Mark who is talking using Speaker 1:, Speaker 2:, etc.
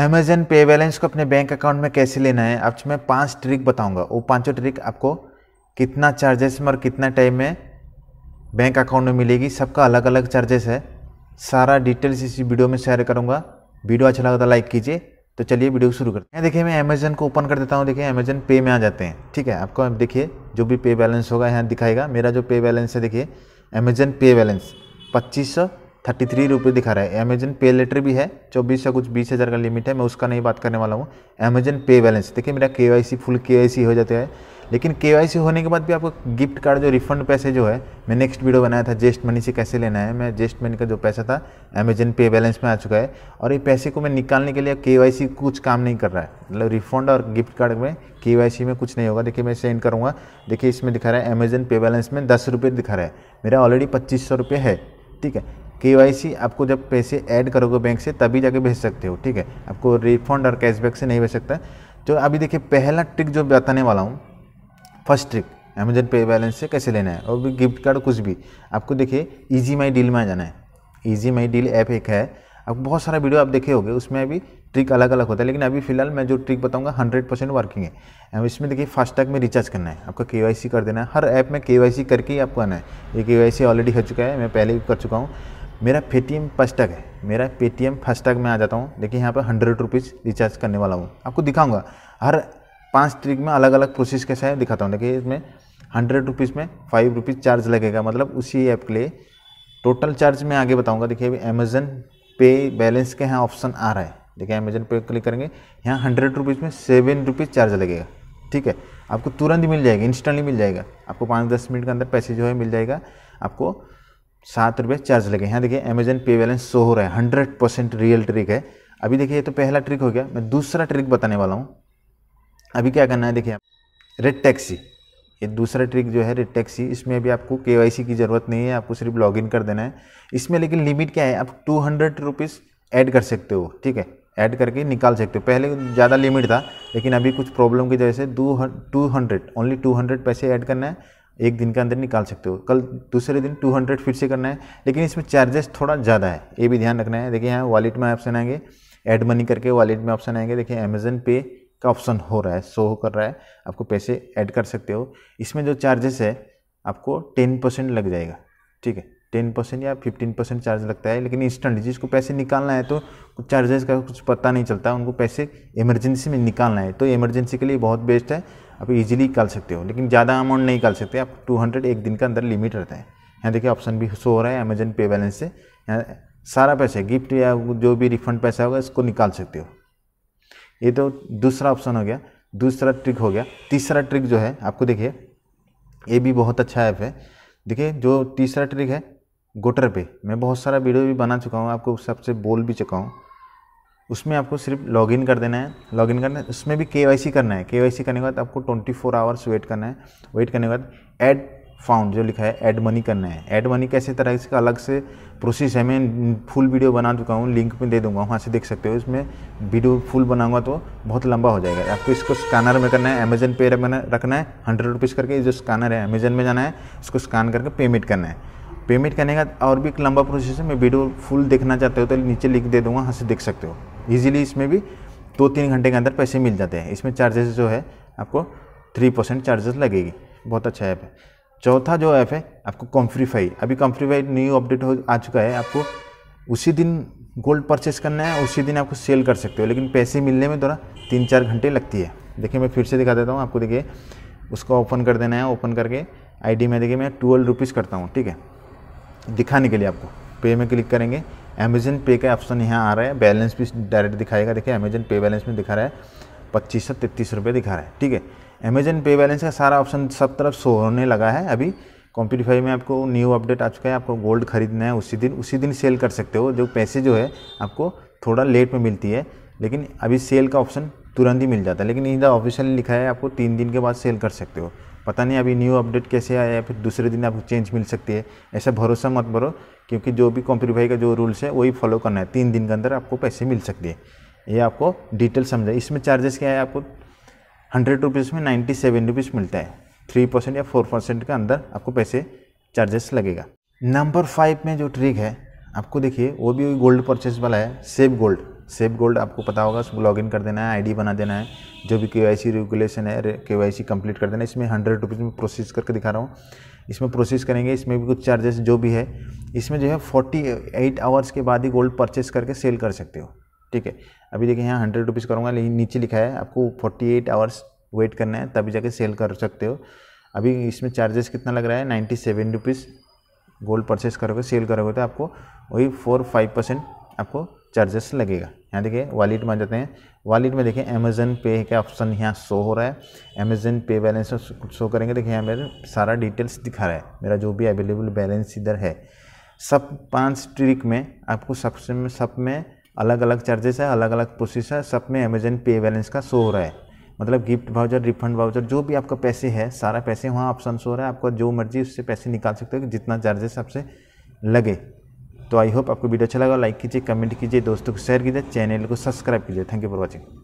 Speaker 1: Amazon पे balance को अपने बैंक अकाउंट में कैसे लेना है आपसे मैं पांच ट्रिक बताऊंगा वो पांचों ट्रिक आपको कितना चार्जेस में और कितना टाइम में बैंक अकाउंट में मिलेगी सबका अलग अलग चार्जेस है सारा डिटेल्स इस वीडियो में शेयर करूंगा वीडियो अच्छा लगा तो लाइक कीजिए तो चलिए वीडियो शुरू करते हैं देखिए मैं अमेजन को ओपन कर देता हूँ देखिए अमेजन पे में आ जाते हैं ठीक है आपको देखिए जो भी पे बैलेंस होगा यहाँ दिखाएगा मेरा जो पे बैलेंस है देखिए अमेजन पे बैलेंस पच्चीस सौ थर्टी थ्री रुपीज़ दिखा रहा है अमेजन पे लेटर भी है चौबीस या कुछ बीस हज़ार का लिमिट है मैं उसका नहीं बात करने वाला हूँ अमेजन पे बैलेंस देखिए मेरा के फुल के हो जाता है लेकिन के होने के बाद भी आपको गिफ्ट कार्ड जो रिफंड पैसे जो है मैं नेक्स्ट वीडियो बनाया था जेस्ट मनी से कैसे लेना है मैं जेस्ट मनी का जो पैसा था अमेजन पे बैलेंस में आ चुका है और ये पैसे को मैं निकालने के लिए के कुछ काम नहीं कर रहा है मतलब रिफंड और गिफ्ट कार्ड में के में कुछ नहीं होगा देखिए मैं सेंड करूँगा देखिए इसमें दिखा रहा है अमेजन पे बैलेंस में दस रुपये दिखा रहा है मेरा ऑलरेडी पच्चीस सौ रुपये है ठीक है के आपको जब पैसे ऐड करोगे बैंक से तभी जाके भेज सकते हो ठीक है आपको रिफंड और कैशबैक से नहीं भेज सकता तो अभी देखिए पहला ट्रिक जो बताने वाला हूँ फर्स्ट ट्रिक अमेजन पे बैलेंस से कैसे लेना है और भी गिफ्ट कार्ड कुछ भी आपको देखिए ईजी माई डील में जाना है ईजी माई डील ऐप एक है आप बहुत सारा वीडियो आप देखे होंगे उसमें अभी ट्रिक अलग अलग होता है लेकिन अभी फिलहाल मैं जो ट्रिक बताऊंगा हंड्रेड परसेंट वर्किंग है अब इसमें देखिए फास्टैग में रिचार्ज करना है आपका के कर देना है हर ऐप में के करके ही आपको आना है ये के ऑलरेडी हो चुका है मैं पहले भी कर चुका हूँ मेरा पेटीएम फास्टैग है मेरा पेटीएम फास्टैग में आ जाता हूँ देखिए यहाँ पर हंड्रेड रुपीज़ रिचार्ज करने वाला हूँ आपको दिखाऊंगा हर पाँच ट्रिक में अलग अलग प्रोसेस कैसा है दिखाता हूँ देखिए इसमें हंड्रेड रुपीज़ में फाइव रुपीज़ चार्ज लगेगा मतलब उसी ऐप के लिए टोटल चार्ज मैं आगे बताऊँगा देखिए अभी अमेजन पे बैलेंस के यहाँ ऑप्शन आ रहा है देखिए अमेजन पे क्लिक करेंगे यहाँ हंड्रेड रुपीज़ में सेवन रुपीज़ चार्ज लगेगा ठीक है आपको तुरंत मिल जाएगा इंस्टेंटली मिल जाएगा आपको पाँच दस मिनट के अंदर पैसे जो है मिल जाएगा आपको सात रुपये चार्ज लगे यहाँ देखिए अमेजन पे बैलेंस शो हो रहा है हंड्रेड परसेंट रियल ट्रिक है अभी देखिए ये तो पहला ट्रिक हो गया मैं दूसरा ट्रिक बताने वाला हूँ अभी क्या करना है देखिए आप रेड टैक्सी ये दूसरा ट्रिक जो है रेड टैक्सी इसमें अभी आपको के की ज़रूरत नहीं है आपको सिर्फ लॉग कर देना है इसमें लेकिन लिमिट क्या है आप टू हंड्रेड रुपीज़ ऐड कर सकते हो ठीक है ऐड करके निकाल सकते हो पहले ज़्यादा लिमिट था लेकिन अभी कुछ प्रॉब्लम की वजह से दो two hundred only two hundred पैसे ऐड करना है एक दिन के अंदर निकाल सकते हो कल दूसरे दिन 200 फिर से करना है लेकिन इसमें चार्जेस थोड़ा ज़्यादा है ये भी ध्यान रखना है देखिए यहाँ वॉलेट में ऑप्शन आएंगे ऐड मनी करके वॉलेट में ऑप्शन आएंगे देखिए अमेजन पे का ऑप्शन हो रहा है शो कर रहा है आपको पैसे ऐड कर सकते हो इसमें जो चार्जेस है आपको टेन परसेंट लग जाएगा ठीक है टेन परसेंट या फिफ्टीन परसेंट चार्ज लगता है लेकिन इंस्टेंट जिसको पैसे निकालना है तो कुछ चार्जेस का कुछ पता नहीं चलता उनको पैसे इमरजेंसी में निकालना है तो इमरजेंसी के लिए बहुत बेस्ट है आप इजीली कर सकते हो लेकिन ज़्यादा अमाउंट नहीं कर सकते आप 200 एक दिन के अंदर लिमिट रहता है यहाँ देखिए ऑप्शन भी शो हो रहा है अमेजन पे बैलेंस से यहाँ सारा पैसा गिफ्ट या जो भी रिफंड पैसा होगा इसको निकाल सकते हो ये तो दूसरा ऑप्शन हो गया दूसरा ट्रिक हो गया तीसरा ट्रिक जो है आपको देखिए ये भी बहुत अच्छा ऐप है देखिए जो तीसरा ट्रिक है गोटर पे मैं बहुत सारा वीडियो भी बना चुका हूँ आपको सबसे बोल भी चुका हूँ उसमें आपको सिर्फ लॉगिन कर देना है लॉगिन करना है उसमें भी के करना है के करने के बाद आपको ट्वेंटी फोर आवर्स वेट करना है वेट करने के बाद एड फाउंड जो लिखा है एड मनी करना है ऐड मनी कैसे तरह इसका अलग से प्रोसेस है मैं फुल वीडियो बना चुका हूँ लिंक में दे दूंगा वहाँ से देख सकते हो इसमें वीडियो फुल बनाऊंगा तो बहुत लंबा हो जाएगा आपको इसको स्कैनर में करना है अमेजन पे रखना है हंड्रेड रुपीज़ करके जो स्कैनर है अमेजन में जाना है इसको स्कैन करके पेमेंट करना है पेमेंट करने का और भी एक लंबा प्रोसेस है मैं वीडियो फुल देखना चाहते हो तो नीचे लिंक दे दूंगा वहाँ से देख सकते हो ईजिली इसमें भी दो तीन घंटे के अंदर पैसे मिल जाते हैं इसमें चार्जेस जो है आपको थ्री परसेंट चार्जेस लगेगी बहुत अच्छा ऐप है चौथा जो ऐप है आपको कॉम्फ्रीफाई अभी कॉम्फ्रीफाई न्यू अपडेट हो आ चुका है आपको उसी दिन गोल्ड परचेस करना है उसी दिन आपको सेल कर सकते हो लेकिन पैसे मिलने में थोड़ा तीन चार घंटे लगती है देखिए मैं फिर से दिखा देता हूँ आपको देखिए उसको ओपन कर देना है ओपन करके आईडी में देखिए मैं ट्वेल्व रुपीज़ करता हूँ ठीक है दिखाने के लिए आपको पे में क्लिक करेंगे अमेजन पे का ऑप्शन यहाँ आ रहा है बैलेंस भी डायरेक्ट दिखाएगा देखिए अमेजन पे बैलेंस में दिखा रहा है पच्चीस सौ तैतीस रुपये दिखा रहा है ठीक है अमेजन पे बैलेंस का सारा ऑप्शन सब तरफ शो होने लगा है अभी कॉम्प्यूटिफाई में आपको न्यू अपडेट आ चुका है आपको गोल्ड खरीदना है उसी दिन उसी दिन सेल कर सकते हो जो पैसे जो है आपको थोड़ा लेट में मिलती है लेकिन अभी सेल का ऑप्शन तुरंत ही मिल जाता है लेकिन इधर ऑफिशियली लिखा है आपको तीन दिन के बाद सेल कर सकते हो पता नहीं अभी न्यू अपडेट कैसे आया या फिर दूसरे दिन आपको चेंज मिल सकती है ऐसा भरोसा मत भरो क्योंकि जो भी कॉम्प्रीफाई का जो रूल्स है वही फॉलो करना है तीन दिन के अंदर आपको पैसे मिल सकती है ये आपको डिटेल समझा इसमें चार्जेस क्या है आपको हंड्रेड रुपीज़ में नाइन्टी सेवन रुपीज़ मिलता है थ्री परसेंट या फोर परसेंट के अंदर आपको पैसे चार्जेस लगेगा नंबर फाइव में जो ट्रिक है आपको देखिए वो भी गोल्ड परचेज वाला है सेव गोल्ड सेफ गोल्ड आपको पता होगा उसमें लॉग कर देना है आईडी बना देना है जो भी के रेगुलेशन है के वाई कंप्लीट कर देना है इसमें हंड्रेड रुपीज़ में प्रोसेस करके दिखा रहा हूँ इसमें प्रोसेस करेंगे इसमें भी कुछ चार्जेस जो भी है इसमें जो है फोर्टी एट आवर्स के बाद ही गोल्ड परचेस करके सेल कर सकते हो ठीक है अभी देखिए यहाँ हंड्रेड रुपीज़ करूँगा लेकिन नीचे लिखा है आपको फोर्टी एट आवर्स वेट करना है तभी जाके सेल कर सकते हो अभी इसमें चार्जेस कितना लग रहा है ninety seven rupees gold purchase करोगे सेल करोगे तो आपको वही फोर फाइव परसेंट आपको चार्जेस लगेगा यहाँ देखिए वॉलेट में जाते हैं वॉलेट में देखिए अमेजन पे का ऑप्शन यहाँ शो हो रहा है अमेजन पे बैलेंस शो करेंगे देखिए यहाँ मेरे सारा डिटेल्स दिखा रहा है मेरा जो भी अवेलेबल बैलेंस इधर है सब पांच ट्रिक में आपको सबसे में सब में अलग अलग चार्जेस है अलग अलग प्रोसेस है सब में अमेजन पे बैलेंस का शो हो रहा है मतलब गिफ्ट वाउचर रिफंड वाउचर जो भी आपका पैसे है सारा पैसे वहाँ ऑप्शन शो हो रहा है आपका जो मर्जी उससे पैसे निकाल सकते हो जितना चार्जेस आपसे लगे तो आई होप आपको वीडियो अच्छा लगा लाइक कीजिए कमेंट कीजिए दोस्तों को शेयर कीजिए चैनल को सब्सक्राइब कीजिए थैंक यू फॉर वॉचिंग